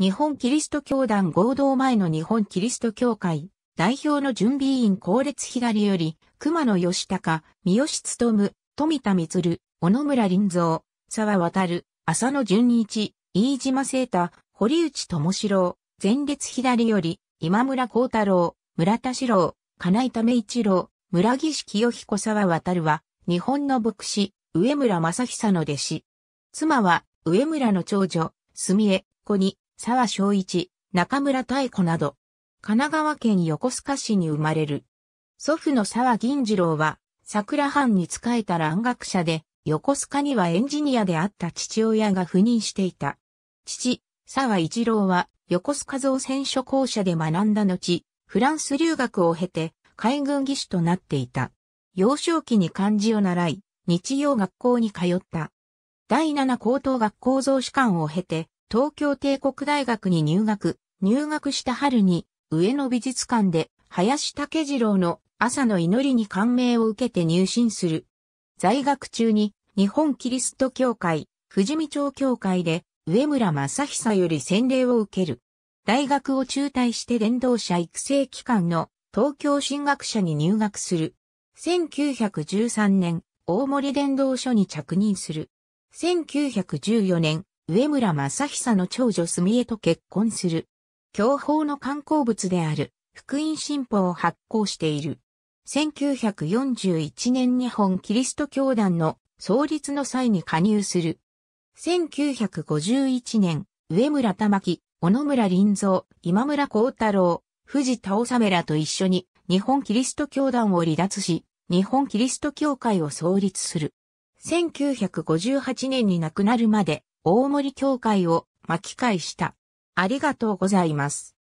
日本キリスト教団合同前の日本キリスト教会、代表の準備員後列左より、熊野義高、三好務、富田光、小野村林蔵、沢渡、浅野淳一、飯島聖太、堀内智志郎、前列左より、今村光太郎、村田四郎、金井為一郎、村岸清彦沢渡るは、日本の牧師、上村正久の弟子。妻は、上村の長女、住江、子に、沢昭一、中村太子など、神奈川県横須賀市に生まれる。祖父の沢銀次郎は、桜藩に仕えた蘭学者で、横須賀にはエンジニアであった父親が赴任していた。父、沢一郎は、横須賀造船所校舎で学んだ後、フランス留学を経て、海軍技師となっていた。幼少期に漢字を習い、日曜学校に通った。第七高等学校造士官を経て、東京帝国大学に入学、入学した春に、上野美術館で、林武次郎の朝の祈りに感銘を受けて入信する。在学中に、日本キリスト教会、富士見町教会で、上村正久より洗礼を受ける。大学を中退して伝道者育成機関の東京進学者に入学する。1913年、大森伝道所に着任する。1914年、上村正久の長女住江と結婚する。教法の観光物である、福音新報を発行している。1941年日本キリスト教団の創立の際に加入する。1951年、上村玉木、小野村林蔵、今村幸太郎、藤田治らと一緒に日本キリスト教団を離脱し、日本キリスト教会を創立する。1958年に亡くなるまで大森教会を巻き返した。ありがとうございます。